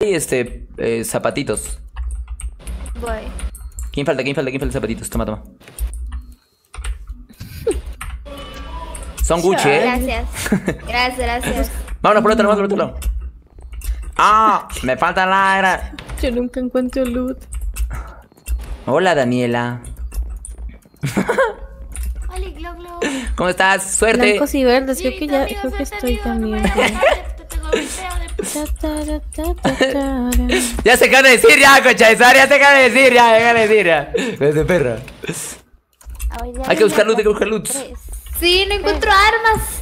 Y este, eh, zapatitos. Voy. ¿Quién falta? ¿Quién falta? ¿Quién falta? Zapatitos. Toma, toma. Son Gucci, ¿eh? Gracias. Gracias, gracias. Vámonos por otro lado, por otro lado. ¡Ah! Me falta la era. Yo nunca encuentro loot. Hola, Daniela. Hola, Glo Glo. ¿Cómo estás? Suerte. Blancos y verdes, creo que ya creo que estoy también. ya se acaba de decir, ya, concha ya se acaba de decir, ya, se de decir, ya. Desde perra. Hay que buscar loot, hay que buscar loot. Sí, no encuentro armas.